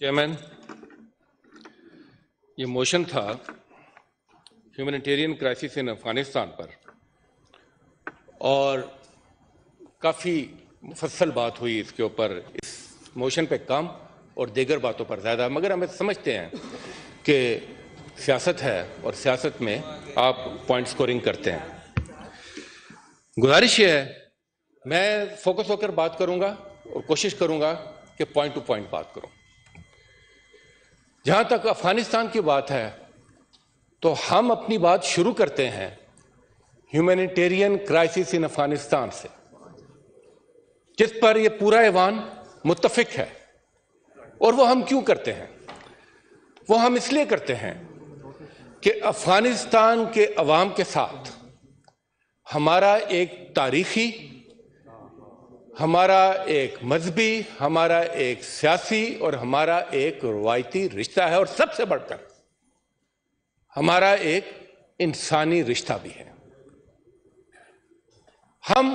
chairman ये motion था humanitarian crisis in Afghanistan पर और काफ़ी मुफसल बात हुई इसके ऊपर इस मोशन पे कम और दीगर बातों पर ज़्यादा मगर हमें समझते हैं कि सियासत है और सियासत में आप पॉइंट स्कोरिंग करते हैं गुजारिश ये है मैं फोकस होकर बात करूंगा और कोशिश करूंगा कि पॉइंट टू पॉइंट बात करूं जहाँ तक अफगानिस्तान की बात है तो हम अपनी बात शुरू करते हैं ह्यूमैनिटेरियन क्राइसिस इन अफगानिस्तान से जिस पर ये पूरा ऐवान मुतफिक है और वो हम क्यों करते हैं वो हम इसलिए करते हैं कि अफगानिस्तान के अवाम के साथ हमारा एक तारीखी हमारा एक मजहबी हमारा एक सियासी और हमारा एक रवायती रिश्ता है और सबसे बढ़कर हमारा एक इंसानी रिश्ता भी है हम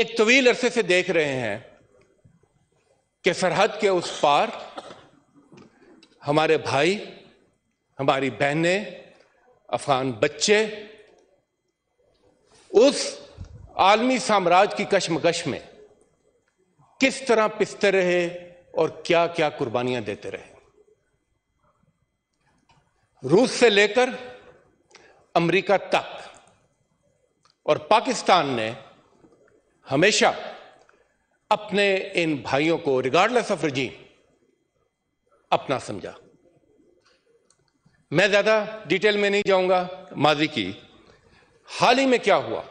एक तवील अरसे से देख रहे हैं कि सरहद के उस पार हमारे भाई हमारी बहनें अफगान बच्चे उस आलमी साम्राज्य की कश्मकश में किस तरह पिसते रहे और क्या क्या कुर्बानियां देते रहे रूस से लेकर अमेरिका तक और पाकिस्तान ने हमेशा अपने इन भाइयों को रिगार्डलेस ऑफ रजीम अपना समझा मैं ज्यादा डिटेल में नहीं जाऊंगा माजी की हाल ही में क्या हुआ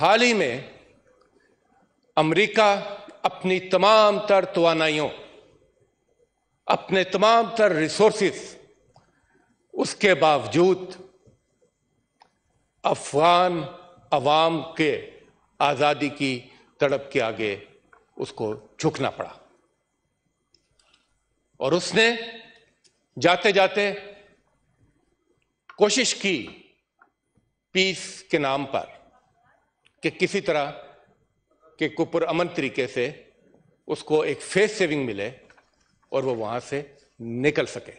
हाल ही में अमरीका अपनी तमाम तर तोानाइयों अपने तमाम तर रिसोर्स उसके बावजूद अफगान अवाम के आज़ादी की तड़प के आगे उसको झुकना पड़ा और उसने जाते जाते कोशिश की पीस के नाम पर कि किसी तरह के कुपुर अमन तरीके से उसको एक फेस सेविंग मिले और वो वहां से निकल सके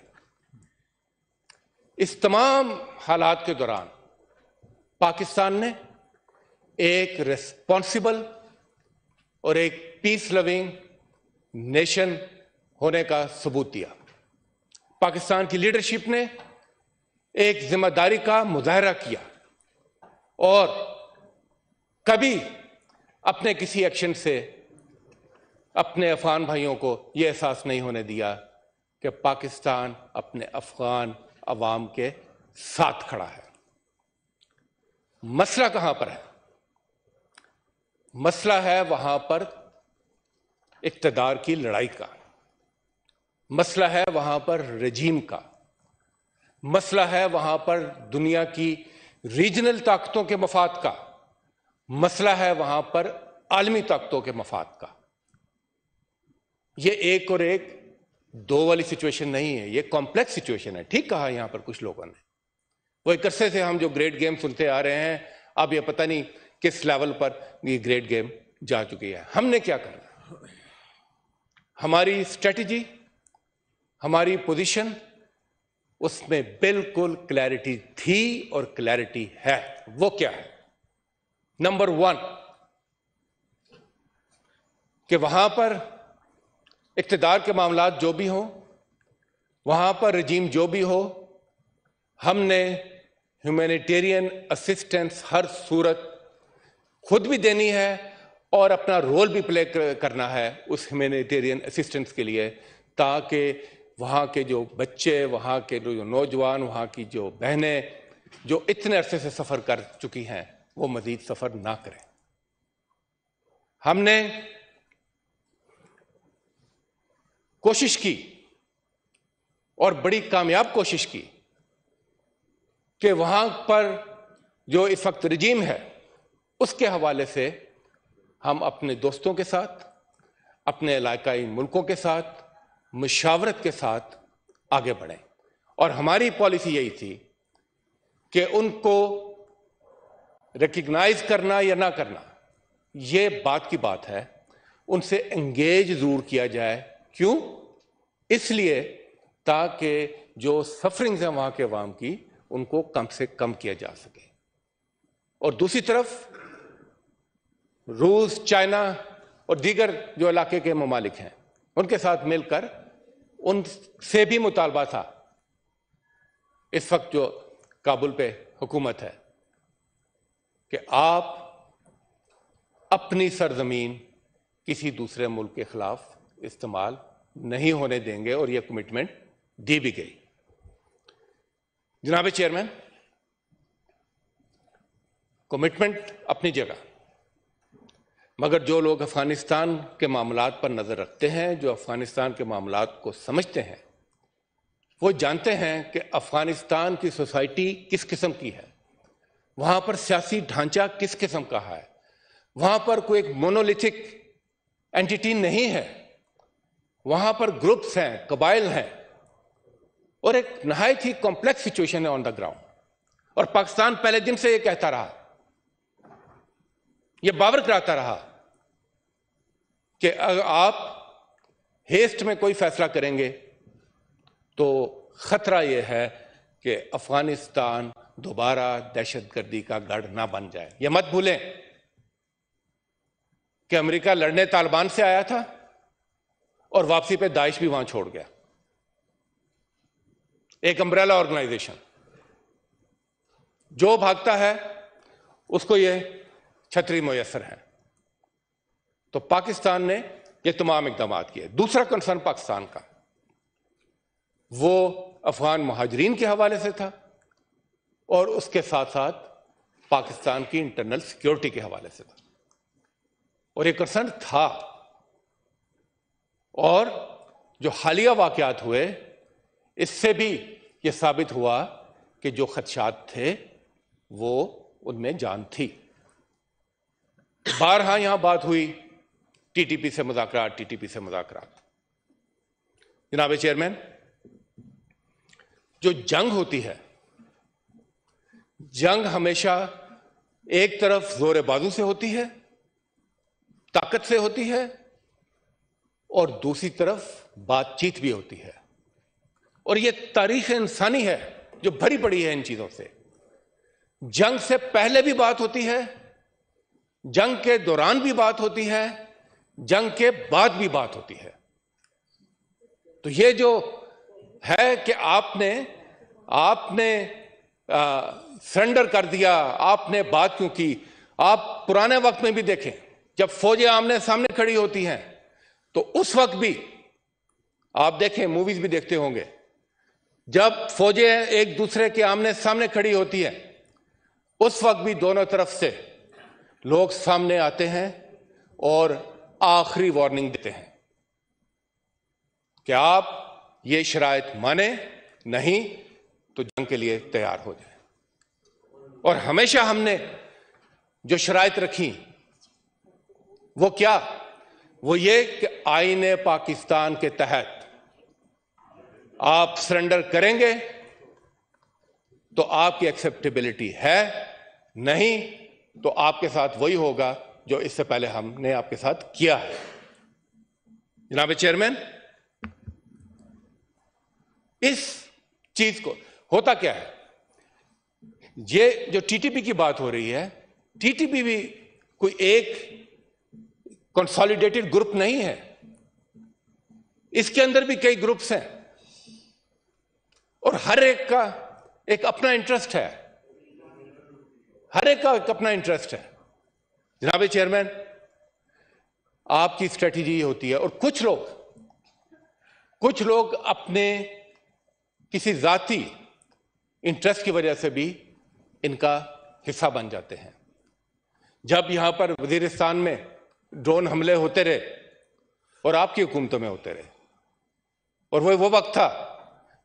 इस तमाम हालात के दौरान पाकिस्तान ने एक रिस्पॉन्सिबल और एक पीस लविंग नेशन होने का सबूत दिया पाकिस्तान की लीडरशिप ने एक जिम्मेदारी का मुजाहरा किया और कभी अपने किसी एक्शन से अपने अफगान भाइयों को यह एहसास नहीं होने दिया कि पाकिस्तान अपने अफगान अवाम के साथ खड़ा है मसला कहां पर है मसला है वहां पर इकतदार की लड़ाई का मसला है वहां पर रजीम का मसला है वहां पर दुनिया की रीजनल ताकतों के मफाद का मसला है वहां पर आलमी ताकतों के मफाद का ये एक और एक दो वाली सिचुएशन नहीं है ये कॉम्प्लेक्स सिचुएशन है ठीक कहा यहां पर कुछ लोगों ने वो एक अरसे से हम जो ग्रेट गेम सुनते आ रहे हैं अब ये पता नहीं किस लेवल पर ये ग्रेट गेम जा चुकी है हमने क्या करना हमारी स्ट्रेटजी हमारी पोजीशन उसमें बिल्कुल क्लैरिटी थी और क्लैरिटी है वो क्या है नंबर वन कि वहां पर इकतदार के मामला जो भी हों वहां पर रजीम जो भी हो हमने ह्यूमैनिटेरियन असिस्टेंस हर सूरत खुद भी देनी है और अपना रोल भी प्ले करना है उस ह्यूमैनिटेरियन असिस्टेंस के लिए ताकि वहाँ के जो बच्चे वहाँ के जो नौजवान वहाँ की जो बहनें जो इतने अरसे से सफ़र कर चुकी हैं वो मजीद सफर ना करें हमने कोशिश की और बड़ी कामयाब कोशिश की कि वहां पर जो इस वक्त रजीम है उसके हवाले से हम अपने दोस्तों के साथ अपने इलाकाई मुल्कों के साथ मशावरत के साथ आगे बढ़ें और हमारी पॉलिसी यही थी कि उनको रिकग्नाइज करना या ना करना ये बात की बात है उनसे एंगेज ज़रूर किया जाए क्यों इसलिए ताकि जो सफरिंग्स हैं वहाँ के अवाम की उनको कम से कम किया जा सके और दूसरी तरफ रूस चाइना और दीगर जो इलाके के ममालिक हैं उनके साथ मिलकर उनसे भी मुतालबा था इस वक्त जो काबुल पे हुकूमत है कि आप अपनी सरजमीन किसी दूसरे मुल्क के खिलाफ इस्तेमाल नहीं होने देंगे और यह कमिटमेंट दी भी गई जनाब चेयरमैन कमिटमेंट अपनी जगह मगर जो लोग अफ़गानिस्तान के मामला पर नज़र रखते हैं जो अफ़गानिस्तान के मामला को समझते हैं वो जानते हैं कि अफ़गानिस्तान की सोसाइटी किस किस्म की है वहां पर सियासी ढांचा किस किस्म का है वहां पर कोई एक मोनोलिथिक एंटिटी नहीं है वहां पर ग्रुप्स हैं कबाइल हैं और एक नहायत ही कॉम्प्लेक्स सिचुएशन है ऑन द ग्राउंड और पाकिस्तान पहले दिन से यह कहता रहा यह बावर कराता रहा कि अगर आप हेस्ट में कोई फैसला करेंगे तो खतरा यह है कि अफगानिस्तान दोबारा दहशतगर्दी का गढ़ ना बन जाए यह मत भूलें कि अमेरिका लड़ने तालिबान से आया था और वापसी पे दाइश भी वहां छोड़ गया एक अम्ब्रेला ऑर्गेनाइजेशन जो भागता है उसको यह छतरी मुयसर है तो पाकिस्तान ने यह तमाम इकदाम किए दूसरा कंसर्न पाकिस्तान का वो अफगान महाजरीन के हवाले से था और उसके साथ साथ पाकिस्तान की इंटरनल सिक्योरिटी के हवाले से था और एक कंसर्न था और जो हालिया वाकयात हुए इससे भी ये साबित हुआ कि जो खदशात थे वो उनमें जान थी बारह यहां बात हुई टीटीपी से टी टीटीपी से मुजाकर जनाब चेयरमैन जो जंग होती है जंग हमेशा एक तरफ जोरे बाजू से होती है ताकत से होती है और दूसरी तरफ बातचीत भी होती है और यह तारीख इंसानी है जो भरी पड़ी है इन चीजों से जंग से पहले भी बात होती है जंग के दौरान भी बात होती है जंग के बाद भी बात होती है तो ये जो है कि आपने आपने आ, सरेंडर कर दिया आपने बात क्यों की आप पुराने वक्त में भी देखें जब फौजें आमने सामने खड़ी होती हैं तो उस वक्त भी आप देखें मूवीज भी देखते होंगे जब फौजें एक दूसरे के आमने सामने खड़ी होती है उस वक्त भी दोनों तरफ से लोग सामने आते हैं और आखिरी वार्निंग देते हैं कि आप ये शरायत माने नहीं तो जंग के लिए तैयार हो जाए और हमेशा हमने जो शराइत रखी वो क्या वो ये कि आईने पाकिस्तान के तहत आप सरेंडर करेंगे तो आपकी एक्सेप्टेबिलिटी है नहीं तो आपके साथ वही होगा जो इससे पहले हमने आपके साथ किया है जनाब चेयरमैन इस चीज को होता क्या है ये जो टीटीपी की बात हो रही है टीटीपी भी कोई एक कंसोलिडेटेड ग्रुप नहीं है इसके अंदर भी कई ग्रुप्स हैं और हर एक का एक अपना इंटरेस्ट है हर एक का एक अपना इंटरेस्ट है जनाब चेयरमैन आपकी स्ट्रेटजी होती है और कुछ लोग कुछ लोग अपने किसी जाति इंटरेस्ट की वजह से भी इनका हिस्सा बन जाते हैं जब यहां पर वजीरिस्तान में ड्रोन हमले होते रहे और आपकी हुकूमतों में होते रहे और वह वो वक्त था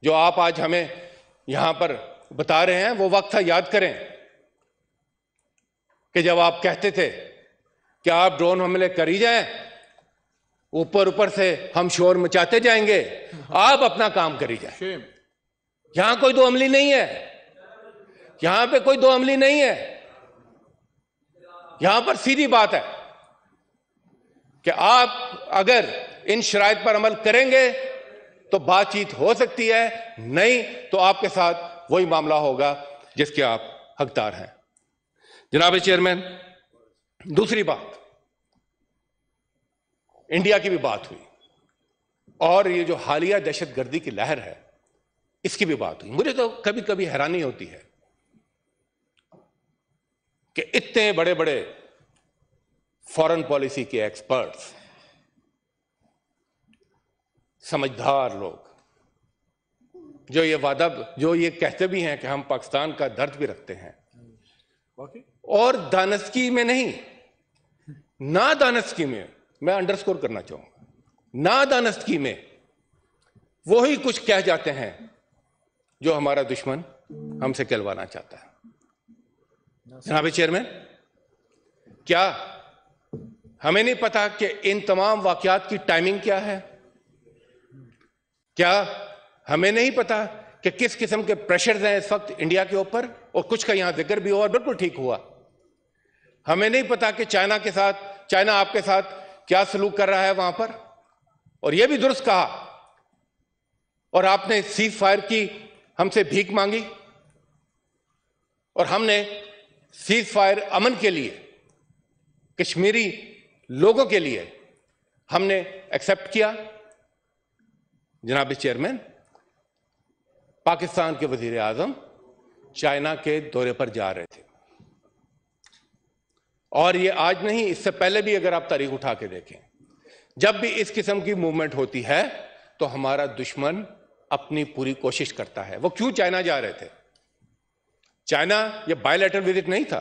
जो आप आज हमें यहां पर बता रहे हैं वो वक्त था याद करें कि जब आप कहते थे कि आप ड्रोन हमले कर ही ऊपर ऊपर से हम शोर मचाते जाएंगे आप अपना काम करी जाए यहां कोई दो अमली नहीं है यहां पे कोई दो अमली नहीं है यहां पर सीधी बात है कि आप अगर इन शरात पर अमल करेंगे तो बातचीत हो सकती है नहीं तो आपके साथ वही मामला होगा जिसके आप हकदार हैं जनाब चेयरमैन दूसरी बात इंडिया की भी बात हुई और ये जो हालिया दहशत गर्दी की लहर है इसकी भी बात हुई मुझे तो कभी कभी हैरानी होती है कि इतने बड़े बड़े फॉरेन पॉलिसी के एक्सपर्ट्स समझदार लोग जो ये वादा जो ये कहते भी हैं कि हम पाकिस्तान का दर्द भी रखते हैं और दानस्की में नहीं ना दानस्की में मैं अंडरस्कोर करना चाहूंगा ना दानस्की में वही कुछ कह जाते हैं जो हमारा दुश्मन हमसे कहलवाना चाहता है जनाब चेयरमैन क्या हमें नहीं पता कि इन तमाम वाकयात की टाइमिंग क्या है क्या हमें नहीं पता कि किस किस्म के प्रेशर्स हैं इस वक्त इंडिया के ऊपर और कुछ का यहां जिक्र भी हुआ और बिल्कुल ठीक हुआ हमें नहीं पता कि चाइना के साथ चाइना आपके साथ क्या सलूक कर रहा है वहां पर और यह भी दुरुस्त कहा और आपने सीज फायर की हमसे भीख मांगी और हमने सीज फायर अमन के लिए कश्मीरी लोगों के लिए हमने एक्सेप्ट किया जनाब चेयरमैन पाकिस्तान के वजीर आजम चाइना के दौरे पर जा रहे थे और ये आज नहीं इससे पहले भी अगर आप तारीख उठा के देखें जब भी इस किस्म की मूवमेंट होती है तो हमारा दुश्मन अपनी पूरी कोशिश करता है वो क्यों चाइना जा रहे थे चाइना यह बायोलेटर विजिट नहीं था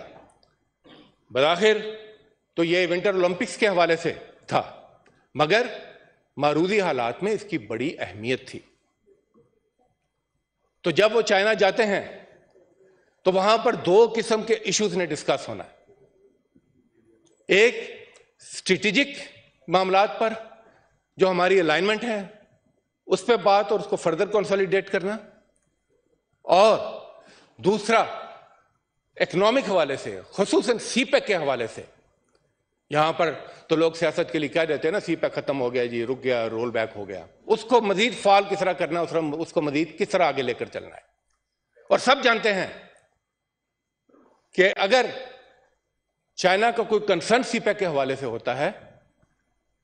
बदाखिर तो यह विंटर ओलंपिक्स के हवाले से था मगर मारूदी हालात में इसकी बड़ी अहमियत थी तो जब वो चाइना जाते हैं तो वहां पर दो किस्म के इश्यूज ने डिस्कस होना है एक स्ट्रेटेजिक मामला पर जो हमारी अलाइनमेंट है उस पर बात और उसको फर्दर कंसोलिडेट करना और दूसरा इकोनॉमिक हवाले से खसूस पैक e के हवाले से यहां पर तो लोग सियासत के लिए कह देते हैं ना सी पैक e खत्म हो गया जी रुक गया रोल बैक हो गया उसको मजीद फाल किस तरह करना है उसको मजीद किस तरह आगे लेकर चलना है और सब जानते हैं कि अगर चाइना का कोई कंसर्न सी पैक के हवाले से होता है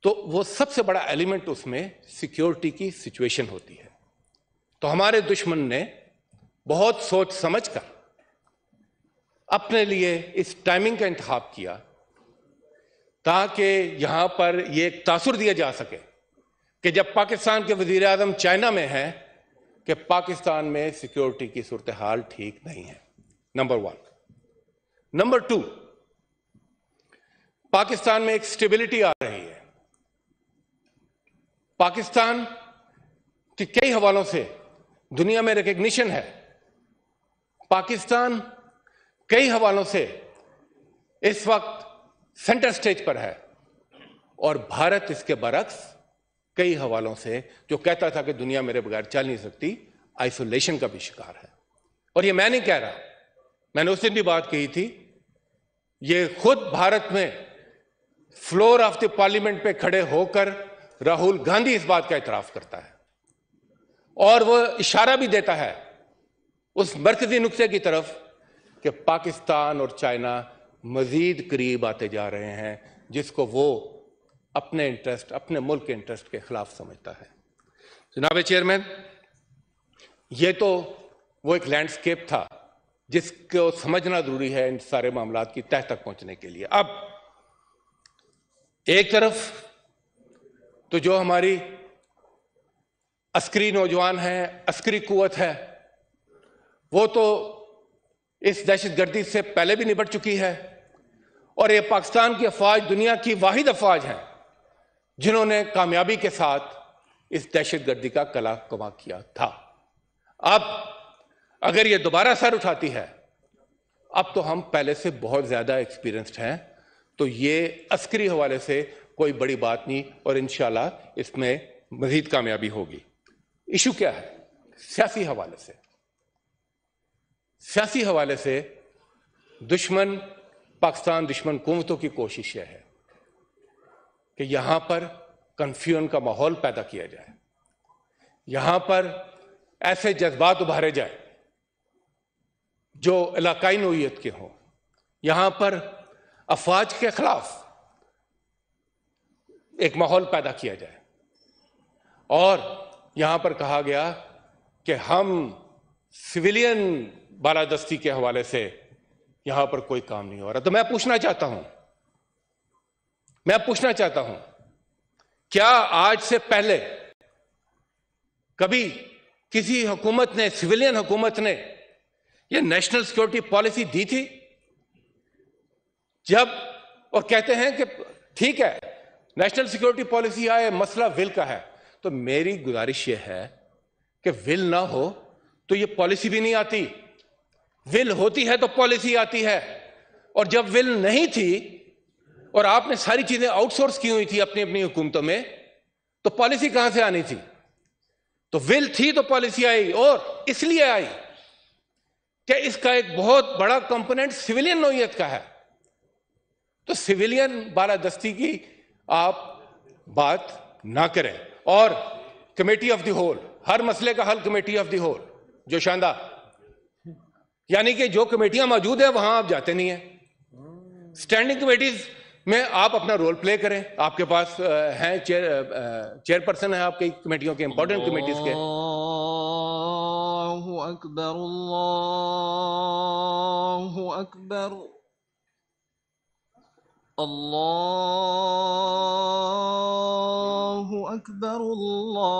तो वो सबसे बड़ा एलिमेंट उसमें सिक्योरिटी की सिचुएशन होती है तो हमारे दुश्मन ने बहुत सोच समझ कर अपने लिए इस टाइमिंग का इंतखब किया ताकि यहां पर यह एक तासुर दिया जा सके कि जब पाकिस्तान के वजीर आजम चाइना में हैं कि पाकिस्तान में सिक्योरिटी की सूरत हाल ठीक नहीं है number one number two Pakistan में एक स्टेबिलिटी आ रही है पाकिस्तान के कई हवालों से दुनिया में रिकग्निशन है पाकिस्तान कई हवालों से इस वक्त सेंटर स्टेज पर है और भारत इसके बरक्स कई हवालों से जो कहता था कि दुनिया मेरे बगैर चल नहीं सकती आइसोलेशन का भी शिकार है और ये मैं नहीं कह रहा मैंने उस दिन भी बात कही थी ये खुद भारत में फ्लोर ऑफ द पार्लियामेंट पे खड़े होकर राहुल गांधी इस बात का इतराफ करता है और वह इशारा भी देता है उस मरकजी नुस्खे की तरफ कि पाकिस्तान और चाइना मज़ीद करीब आते जा रहे हैं जिसको वो अपने इंटरेस्ट अपने मुल्क के इंटरेस्ट के ख़िलाफ़ समझता है जनाब चेयरमैन ये तो वो एक लैंडस्केप था जिसको समझना ज़रूरी है इन सारे मामला की तह तक पहुंचने के लिए अब एक तरफ तो जो हमारी अस्करी नौजवान है अस्करी कुत है वो तो इस दहशतगर्दी से पहले भी निपट चुकी है और ये पाकिस्तान की अफवाज दुनिया की वाहिद अफवाज हैं जिन्होंने कामयाबी के साथ इस दहशतगर्दी का कला कमा किया था अब अगर ये दोबारा सर उठाती है अब तो हम पहले से बहुत ज़्यादा एक्सपीरियंस्ड हैं तो ये अस्करी हवाले से कोई बड़ी बात नहीं और इन इसमें मज़ीद कामयाबी होगी इशू क्या है सियासी हवाले से सियासी हवाले से दुश्मन पाकिस्तान दुश्मन कुमतों की कोशिश यह है कि यहां पर कन्फ्यूजन का माहौल पैदा किया जाए यहां पर ऐसे जज्बात उभारे जाए जो इलाकाई नोयत के हों यहां पर अफवाज के खिलाफ एक माहौल पैदा किया जाए और यहां पर कहा गया कि हम सिविलियन बालादस्ती के हवाले से यहां पर कोई काम नहीं हो रहा तो मैं पूछना चाहता हूं मैं पूछना चाहता हूं क्या आज से पहले कभी किसी हुकूमत ने सिविलियन हुकूमत ने यह नेशनल सिक्योरिटी पॉलिसी दी थी जब और कहते हैं कि ठीक है नेशनल सिक्योरिटी पॉलिसी आए मसला विल का है तो मेरी गुजारिश यह है कि विल ना हो तो ये पॉलिसी भी नहीं आती विल होती है तो पॉलिसी आती है और जब विल नहीं थी और आपने सारी चीजें आउटसोर्स की हुई थी अपनी अपनी हुकूमतों में तो पॉलिसी कहां से आनी थी तो विल थी तो पॉलिसी आई और इसलिए आई कि इसका एक बहुत बड़ा कंपोनेंट सिविलियन नोयत का है तो सिविलियन बालादस्ती की आप बात ना करें और कमेटी ऑफ द होल हर मसले का हल कमेटी ऑफ द होल जो शानदार यानी कि जो कमेटियां मौजूद है वहां आप जाते नहीं है स्टैंडिंग कमेटीज में आप अपना रोल प्ले करें आपके पास हैं चेयर चेयरपर्सन है आपकी कमेटियों के इंपॉर्टेंट कमेटीज के अकबर अकबर अल्लाह अकबर अल्लाह